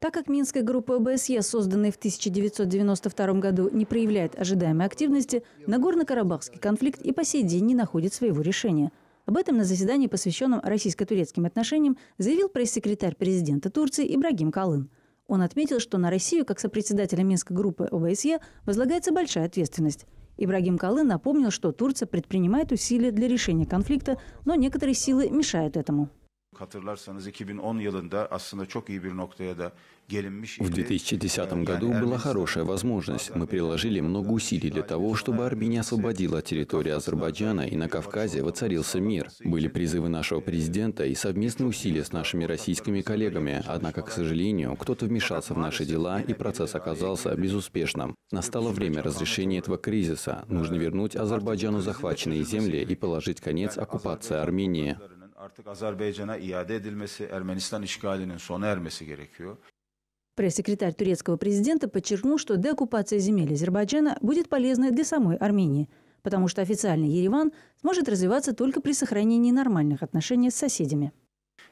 Так как Минская группа ОБСЕ, созданная в 1992 году, не проявляет ожидаемой активности, Нагорно-Карабахский конфликт и по сей день не находит своего решения. Об этом на заседании, посвященном российско-турецким отношениям, заявил пресс-секретарь президента Турции Ибрагим Калын. Он отметил, что на Россию, как сопредседателя Минской группы ОБСЕ, возлагается большая ответственность. Ибрагим Калын напомнил, что Турция предпринимает усилия для решения конфликта, но некоторые силы мешают этому. Hatırlarsanız 2010 yılında aslında çok iyi bir noktaya da В 2010 e, году была хорошая возможность. Мы приложили много усилий для того, чтобы Армения освободила территорию Азербайджана, и на Кавказе воцарился мир. Были призывы нашего президента и совместные усилия с нашими российскими коллегами. Однако, к сожалению, кто-то вмешался в наши дела, и процесс оказался безуспешным. Настало время разрешения этого кризиса. Нужно вернуть Азербайджану захваченные земли и положить конец оккупации Армении artık Azerbaycan'a iade edilmesi, Ermenistan işgalinin sona ermesi gerekiyor. Пресс-секретарь турецкого президента подчеркнул, что деоккупация земель Азербайджана будет полезной для самой Армении, потому что официальный Ереван сможет развиваться только при сохранении нормальных отношений с соседями.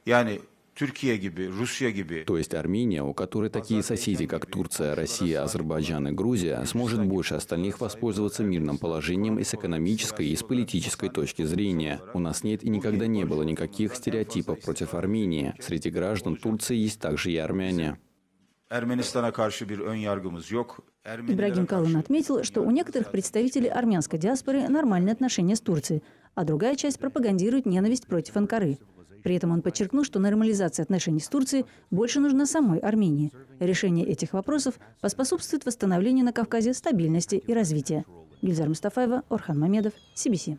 Yani Türkiye gibi, Rusya gibi. То есть Армения, у которой такие соседи, как Турция, Россия, Азербайджан и Грузия, сможет больше остальных воспользоваться мирным положением и с экономической, и с политической точки зрения. У нас нет и никогда не было никаких стереотипов против Армении. Среди граждан Турции есть также и армяне. Ибрагим Калын отметил, что у некоторых представителей армянской диаспоры нормальные отношения с Турцией а другая часть пропагандирует ненависть против Анкары. При этом он подчеркнул, что нормализация отношений с Турцией больше нужна самой Армении. Решение этих вопросов поспособствует восстановлению на Кавказе стабильности и развития. Гильзар Мустафаева, Орхан Мамедов, CBC.